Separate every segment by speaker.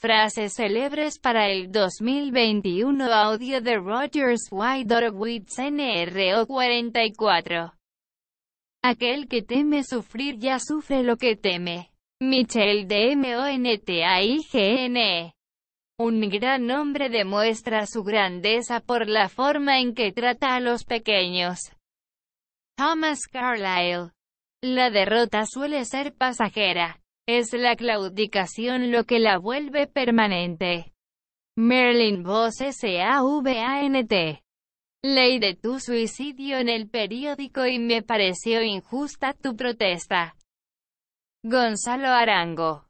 Speaker 1: Frases célebres para el 2021 Audio de Rogers Widerwitz NRO 44 Aquel que teme sufrir ya sufre lo que teme. Michel de m e. Un gran hombre demuestra su grandeza por la forma en que trata a los pequeños. Thomas Carlyle. La derrota suele ser pasajera. Es la claudicación lo que la vuelve permanente. Merlin N T. Ley de tu suicidio en el periódico y me pareció injusta tu protesta. Gonzalo Arango.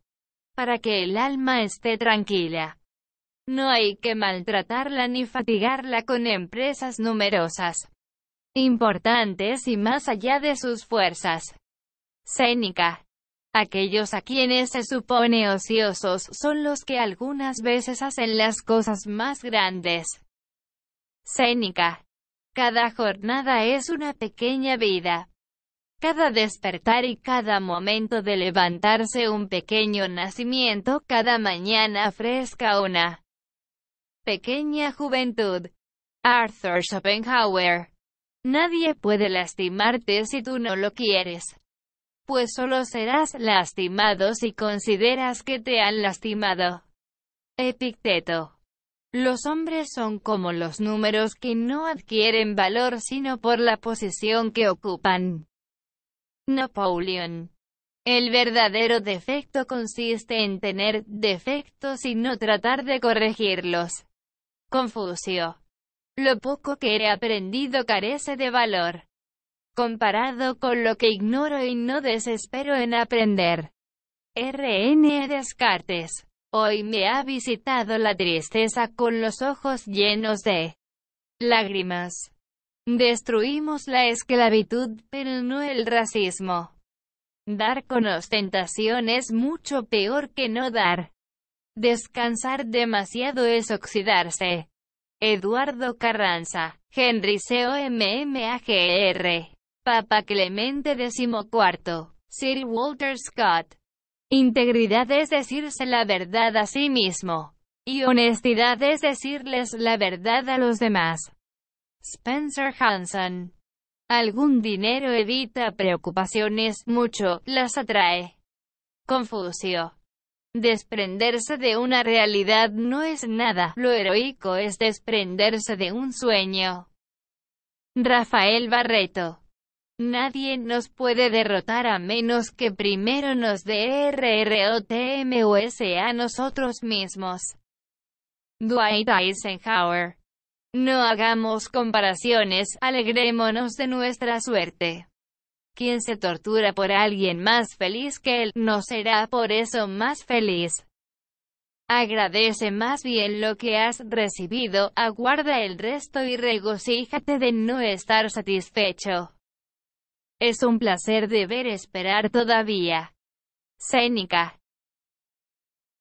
Speaker 1: Para que el alma esté tranquila. No hay que maltratarla ni fatigarla con empresas numerosas, importantes y más allá de sus fuerzas. Cénica. Aquellos a quienes se supone ociosos son los que algunas veces hacen las cosas más grandes. Cénica. Cada jornada es una pequeña vida. Cada despertar y cada momento de levantarse un pequeño nacimiento, cada mañana fresca una pequeña juventud. Arthur Schopenhauer. Nadie puede lastimarte si tú no lo quieres pues solo serás lastimado si consideras que te han lastimado. Epicteto. Los hombres son como los números que no adquieren valor sino por la posición que ocupan. Napoleón. El verdadero defecto consiste en tener defectos y no tratar de corregirlos. Confucio. Lo poco que he aprendido carece de valor comparado con lo que ignoro y no desespero en aprender. RN Descartes. Hoy me ha visitado la tristeza con los ojos llenos de lágrimas. Destruimos la esclavitud, pero no el racismo. Dar con ostentación es mucho peor que no dar. Descansar demasiado es oxidarse. Eduardo Carranza, Henry C.O.M.M.A.G.R. Papa Clemente XIV, Sir Walter Scott. Integridad es decirse la verdad a sí mismo. Y honestidad es decirles la verdad a los demás. Spencer Hansen. Algún dinero evita preocupaciones, mucho, las atrae. Confucio. Desprenderse de una realidad no es nada, lo heroico es desprenderse de un sueño. Rafael Barreto. Nadie nos puede derrotar a menos que primero nos RROTMUS a nosotros mismos. Dwight Eisenhower. No hagamos comparaciones, alegrémonos de nuestra suerte. Quien se tortura por alguien más feliz que él, no será por eso más feliz. Agradece más bien lo que has recibido, aguarda el resto y regocíjate de no estar satisfecho. Es un placer de ver esperar todavía. Seneca.